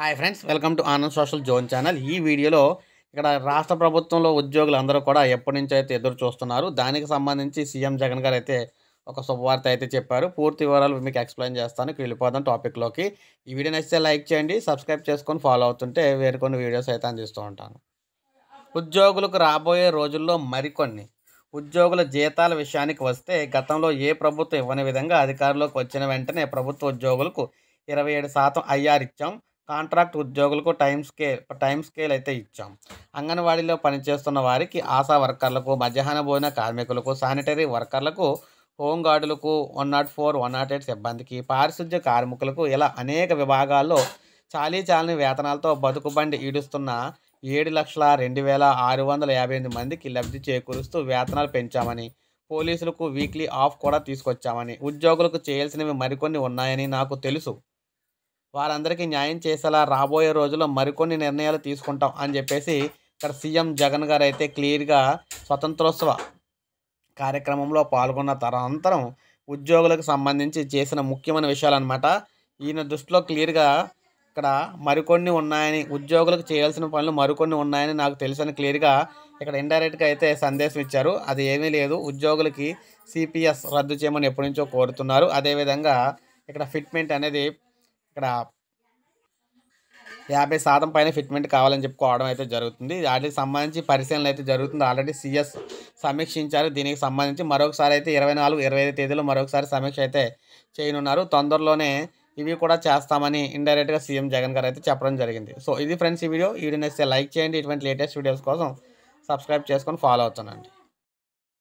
hi friends welcome to Anand social zone channel ఈ వీడియోలో ఇక్కడ రాష్ట్ర ప్రభుత్వంలో ఉద్యోగులు అందరూ కూడా ఎప్పటి నుంచి అయితే ఎదురు చూస్తున్నారు దానికి సంబంధించి సీఎం జగన్ గారు అయితే ఒక శుభవార్త అయితే చెప్పారు పూర్తి వివరాలు మీకు ఎక్స్ప్లెయిన్ చేస్తాను ఇక్కడ వెళ్ళిపోదాం టాపిక్లోకి ఈ వీడియో నచ్చితే లైక్ చేయండి సబ్స్క్రైబ్ చేసుకొని ఫాలో అవుతుంటే వేరే కొన్ని వీడియోస్ అయితే అందిస్తూ ఉంటాను ఉద్యోగులకు రాబోయే రోజుల్లో మరికొన్ని ఉద్యోగుల జీతాల విషయానికి వస్తే గతంలో ఏ ప్రభుత్వం ఇవ్వని విధంగా అధికారంలోకి వచ్చిన వెంటనే ప్రభుత్వ ఉద్యోగులకు ఇరవై ఏడు శాతం ఐఆర్ ఇచ్చాం కాంట్రాక్ట్ ఉద్యోగులకు టైం స్కేల్ టైం స్కేల్ అయితే ఇచ్చాం అంగన్వాడీలో పనిచేస్తున్న వారికి ఆశా వర్కర్లకు మధ్యాహ్న భోజన కార్మికులకు శానిటరీ వర్కర్లకు హోంగార్డులకు one nought four one nought eight సిబ్బందికి పారిశుద్ధ్య కార్మికులకు ఇలా అనేక విభాగాల్లో చాలీ చాలని వేతనాలతో బతుకుబండి ఈడుస్తున్న ఏడు లక్షల రెండు వేల ఆరు వందల యాభై ఎనిమిది మందికి లబ్ధి చేకూరుస్తూ వేతనాలు పెంచామని పోలీసులకు వీక్లీ ఆఫ్ కూడా తీసుకొచ్చామని ఉద్యోగులకు చేయాల్సినవి మరికొన్ని ఉన్నాయని నాకు తెలుసు వారందరికీ న్యాయం చేసేలా రాబోయే రోజుల్లో మరికొన్ని నిర్ణయాలు తీసుకుంటాం అని చెప్పేసి ఇక్కడ సీఎం జగన్ గారు అయితే క్లియర్గా స్వతంత్రోత్సవ కార్యక్రమంలో పాల్గొన్న తరంతరం ఉద్యోగులకు సంబంధించి చేసిన ముఖ్యమైన విషయాలన్నమాట ఈయన దృష్టిలో క్లియర్గా ఇక్కడ మరికొన్ని ఉన్నాయని ఉద్యోగులకు చేయాల్సిన పనులు మరికొన్ని ఉన్నాయని నాకు తెలిసిన క్లియర్గా ఇక్కడ ఇండైరెక్ట్గా అయితే సందేశం ఇచ్చారు అది ఏమీ లేదు ఉద్యోగులకి సిపిఎస్ రద్దు చేయమని ఎప్పటి నుంచో కోరుతున్నారు అదేవిధంగా ఇక్కడ ఫిట్మెంట్ అనేది ఇక్కడ యాభై శాతం పైన ఫిట్మెంట్ కావాలని చెప్పుకోవడం అయితే జరుగుతుంది వాటికి సంబంధించి పరిశీలన అయితే జరుగుతుంది ఆల్రెడీ సీఎస్ సమీక్షించారు దీనికి సంబంధించి మరొకసారి అయితే ఇరవై నాలుగు ఇరవై ఐదు తేదీలో మరొకసారి సమీక్ష అయితే చేయనున్నారు తొందరలోనే ఇవి కూడా చేస్తామని ఇండైరెక్ట్గా సీఎం జగన్ గారు అయితే చెప్పడం జరిగింది సో ఇది ఫ్రెండ్స్ ఈ వీడియో ఈ వీడియో లైక్ చేయండి ఇటువంటి లేటెస్ట్ వీడియోస్ కోసం సబ్స్క్రైబ్ చేసుకొని ఫాలో అవుతానండి